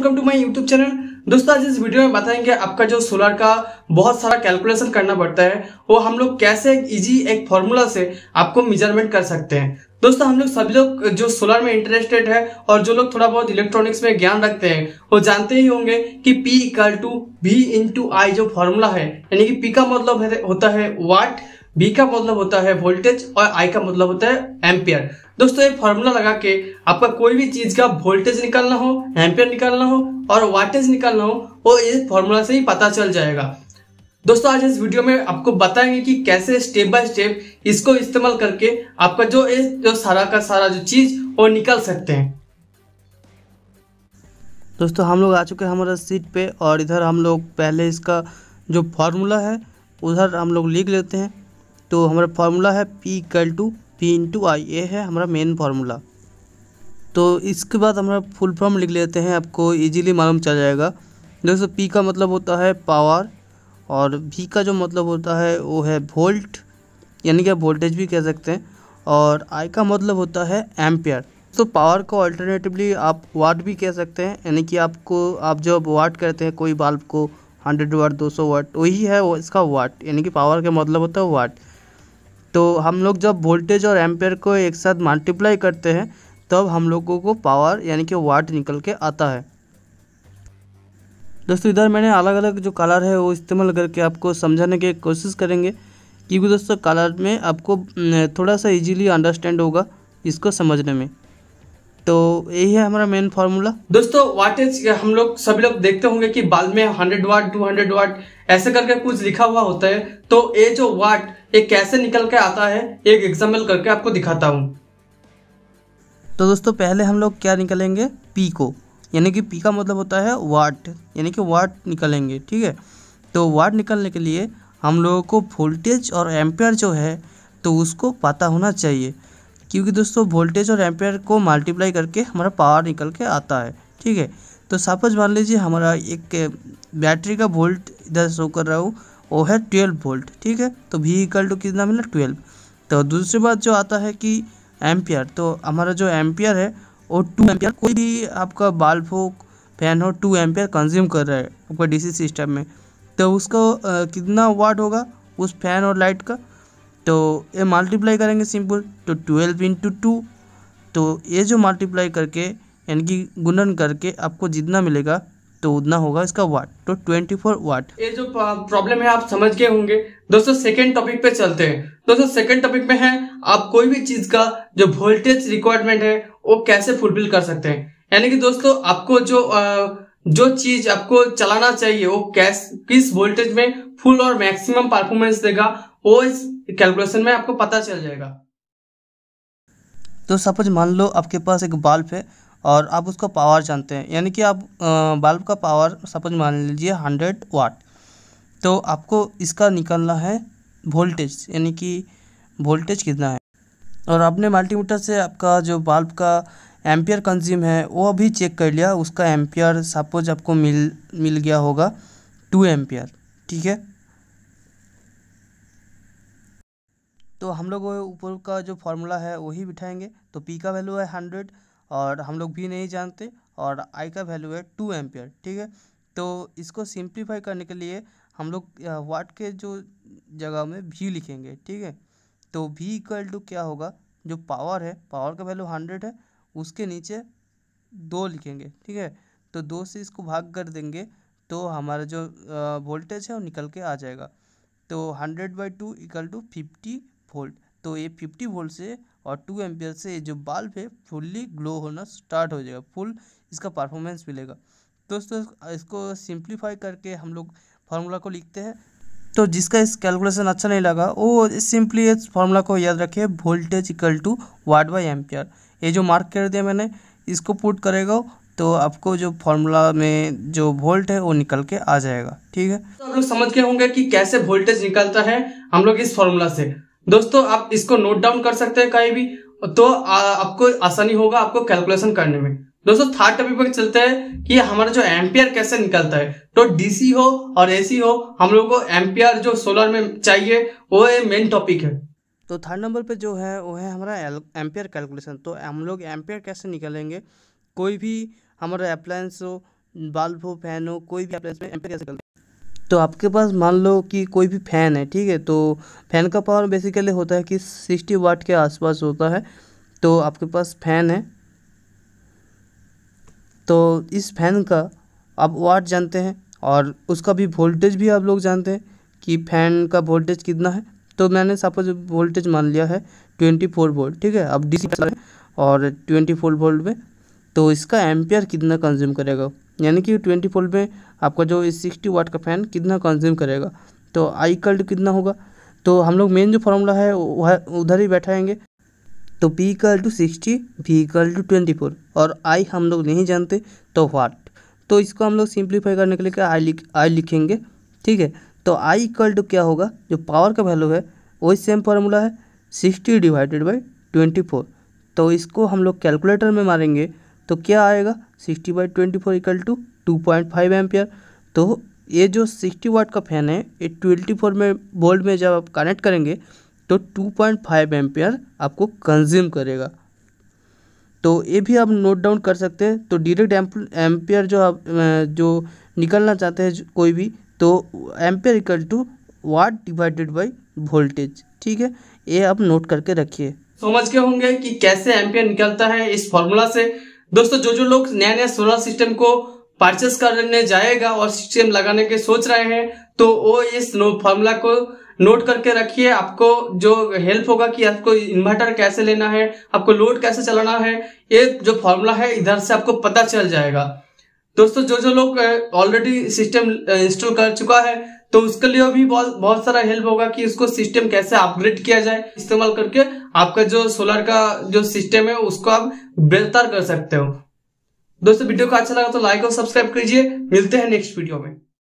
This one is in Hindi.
welcome to my YouTube channel दोस्तों आज इस वीडियो में बताएंगे आपका जो सोलर का बहुत सारा कैलकुलेशन करना पड़ता है वो हम लोग कैसे एक इजी एक फॉर्मूला से आपको मेजरमेंट कर सकते हैं दोस्तों हम लोग सभी लोग जो सोलर में इंटरेस्टेड है और जो लोग थोड़ा बहुत इलेक्ट्रॉनिक्स में ज्ञान रखते हैं वो जानते ही होंगे कि P equal to V into I जो फॉर्मूला है यानी कि पी का मतलब होता है वाट बी का मतलब होता है वोल्टेज और आई का मतलब होता है एम्पियर दोस्तों ये फॉर्मूला लगा के आपका कोई भी चीज का वोल्टेज निकालना हो एम्पियर निकालना हो और वाटेज निकालना हो वो इस फॉर्मूला से ही पता चल जाएगा दोस्तों आज इस वीडियो में आपको बताएंगे कि कैसे स्टेप बाय स्टेप इसको इस्तेमाल करके आपका जो इस जो सारा का सारा जो चीज वो निकाल सकते हैं दोस्तों हम लोग आ चुके हैं हमारा सीट पे और इधर हम लोग पहले इसका जो फॉर्मूला है उधर हम लोग लिख लेते हैं तो हमारा फार्मूला है P equal to P into I ये है हमारा मेन फार्मूला तो इसके बाद हमारा फुल फॉर्म लिख लेते हैं आपको इजीली मालूम चल जाएगा दोस्तों पी का मतलब होता है पावर और वी का जो मतलब होता है वो है वोल्ट यानी कि आप वोल्टेज भी कह सकते हैं और आई का मतलब होता है एम्पेयर तो पावर को अल्टरनेटिवली आप वाट भी कह सकते हैं यानी कि आपको आप जब वाट करते हैं कोई बल्ब को हंड्रेड वाट दो सौ वाट वही है वो इसका वाट यानी कि पावर का मतलब होता है वाट तो हम लोग जब वोल्टेज और एम्पेयर को एक साथ मल्टीप्लाई करते हैं तब हम लोगों को पावर यानी कि वाट निकल के आता है दोस्तों इधर मैंने अलग अलग जो कलर है वो इस्तेमाल करके आपको समझाने की कोशिश करेंगे क्योंकि दोस्तों कलर में आपको थोड़ा सा इजीली अंडरस्टैंड होगा इसको समझने में तो यही है हमारा मेन फॉर्मूला दोस्तों वाटेज हम लोग सभी लोग देखते होंगे कि बाल में 100 वाट 200 वाट ऐसे करके कुछ लिखा हुआ होता है तो ये जो वाट ये कैसे निकल के आता है एक एग्जाम्पल करके आपको दिखाता हूँ तो दोस्तों पहले हम लोग क्या निकलेंगे पी को यानी कि पी का मतलब होता है वाट यानी कि वाट निकलेंगे ठीक है तो वाट निकलने के लिए हम लोगों को वोल्टेज और एम्पेयर जो है तो उसको पता होना चाहिए क्योंकि दोस्तों वोल्टेज और एम्पेयर को मल्टीप्लाई करके हमारा पावर निकल के आता है ठीक है तो सपोज मान लीजिए हमारा एक बैटरी का वोल्ट इधर शो कर रहा हूँ वो है ट्वेल्व वोल्ट ठीक है तो वी इक्वल टू कितना मिला ट्वेल्व तो दूसरी बात जो आता है कि एम्पियर तो हमारा जो एम्पियर है वो टू एम्पियर कोई भी आपका बाल्ब हो फैन हो टू एम्पियर कंज्यूम कर रहा है आपका डीसी सिस्टम में तो उसका कितना वाट होगा उस फैन और लाइट का तो ये मल्टीप्लाई करेंगे सिंपल तो ट्वेल्व इंटू टू तो ये जो मल्टीप्लाई करके यानी कि गुणन करके आपको जितना मिलेगा तो उतना होगा इसका वाट तो ट्वेंटी फोर वाट ये जो प्रॉब्लम है आप समझ गए होंगे दोस्तों सेकंड टॉपिक पे चलते हैं दोस्तों सेकंड टॉपिक में है आप कोई भी चीज का जो वोल्टेज रिक्वायरमेंट है वो कैसे फुलफिल कर सकते हैं यानी कि दोस्तों आपको जो आ, जो चीज आपको चलाना चाहिए वो कैस किस वोल्टेज में फुल और मैक्सिमम परफॉर्मेंस देगा वो इस कैलकुलेशन में आपको पता चल जाएगा तो सपोज मान लो आपके पास एक बल्ब है और आप उसका पावर जानते हैं यानी कि आप बल्ब का पावर सपोज मान लीजिए हंड्रेड वाट तो आपको इसका निकालना है वोल्टेज यानी कि वोल्टेज कितना है और आपने मल्टीमीटर से आपका जो बल्ब का एम्पियर कंज्यूम है वो अभी चेक कर लिया उसका एम्पियर सपोज आपको मिल मिल गया होगा टू एम्पियर ठीक है तो हम लोग ऊपर का जो फॉर्मूला है वही बिठाएंगे तो पी का वैल्यू है हंड्रेड और हम लोग भी नहीं जानते और आई का वैल्यू है टू एम्पियर ठीक है तो इसको सिंप्लीफाई करने के लिए हम लोग वाट के जो जगह में भी लिखेंगे ठीक है तो भी इक्वल टू क्या होगा जो पावर है पावर का वैल्यू हंड्रेड है उसके नीचे दो लिखेंगे ठीक है तो दो से इसको भाग कर देंगे तो हमारा जो वोल्टेज है वो निकल के आ जाएगा तो hundred by two equal to fifty volt तो ये फिफ्टी वोल्ट से और टू एम्पियर से जो बल्ब है फुल्ली ग्लो होना स्टार्ट हो जाएगा फुल इसका परफॉर्मेंस मिलेगा दोस्तों तो इसको सिंप्लीफाई करके हम लोग फार्मूला को लिखते हैं तो जिसका इस कैलकुलेशन अच्छा नहीं लगा वो सिंपली इस फार्मूला को याद रखिए voltage equal to watt by ampere ये जो मार्क कर दिया मैंने इसको पुट करेगा तो आपको जो फॉर्मूला में जो वोल्ट है वो निकल के आ जाएगा ठीक है तो हम लोग समझ के होंगे कि कैसे वोल्टेज निकलता है हम लोग इस फॉर्मूला से दोस्तों आप इसको नोट डाउन कर सकते हैं कहीं भी तो आ, आपको आसानी होगा आपको कैलकुलेशन करने में दोस्तों थर्ड टॉपिक पर चलते हैं कि हमारा जो एम्पियर कैसे निकलता है तो डीसी हो और एसी हो हम लोग को एम्पियर जो सोलर में चाहिए वो मेन टॉपिक है तो थर्ड नंबर पे जो है वो है हमारा एम्पियर कैलकुलेशन तो हम लोग एम्पियर कैसे निकलेंगे कोई भी हमारा अप्लायंस हो बल्ब हो फैन हो कोई भी अप्लायंस में एम्पियर कैसे तो आपके पास मान लो कि कोई भी फ़ैन है ठीक है तो फ़ैन का पावर बेसिकली होता है कि सिक्सटी वाट के आसपास होता है तो आपके पास फ़ैन है तो इस फ़ैन का आप वाट जानते हैं और उसका भी वोल्टेज भी आप लोग जानते हैं कि फ़ैन का वोल्टेज कितना है तो मैंने सपोज वोल्टेज मान लिया है ट्वेंटी फोर वोल्ट ठीक है अब डी और ट्वेंटी फोर वोल्ट में तो इसका एम्पियर कितना कंज्यूम करेगा यानी कि ट्वेंटी फोल्ट में आपका जो सिक्सटी वाट का फ़ैन कितना कंज्यूम करेगा तो आई कल्ड कितना होगा तो हम लोग मेन जो फॉर्मूला है वह उधर ही बैठाएंगे तो P equal to sixty V equal to twenty four और आई हम लोग नहीं जानते तो वाट तो इसको हम लोग सिंप्लीफाई करने के लिए क्या आई लिख आई लिखेंगे ठीक है तो आई कल टू क्या होगा जो पावर का वैल्यू है वही सेम फार्मूला है sixty divided by twenty four तो इसको हम लोग कैलकुलेटर में मारेंगे तो क्या आएगा sixty by twenty four equal to two point five ampere तो ये जो सिक्सटी वाट का फैन है ये ट्वेंटी फोर में वोल्ट में जब आप कनेक्ट करेंगे तो टू पॉइंट फाइव एम्पियर आपको कंज्यूम करेगा तो ये भी आप नोट डाउन कर सकते हैं तो डायरेक्ट एम्पियर जो आप जो निकलना चाहते हैं कोई भी तो ampere equal to watt divided by voltage ठीक है ये आप नोट करके रखिए समझ के होंगे कि कैसे एम्पियर निकलता है इस फॉर्मूला से दोस्तों जो जो लोग नया नया सोलर सिस्टम को परचेस करने जाएगा और सिस्टम लगाने के सोच रहे हैं तो वो इस फॉर्मूला को नोट करके रखिए आपको जो हेल्प होगा कि आपको इन्वर्टर कैसे लेना है आपको लोड कैसे चलाना है ये जो फॉर्मूला है इधर से आपको पता चल जाएगा दोस्तों जो जो लोग ऑलरेडी सिस्टम इंस्टॉल कर चुका है तो उसके लिए भी बहुत बहुत सारा हेल्प होगा कि इसको सिस्टम कैसे अपग्रेड किया जाए इस्तेमाल करके आपका जो सोलर का जो सिस्टम है उसको आप बेहतर कर सकते हो दोस्तों वीडियो को अच्छा लगा तो लाइक और सब्सक्राइब कीजिए मिलते हैं नेक्स्ट वीडियो में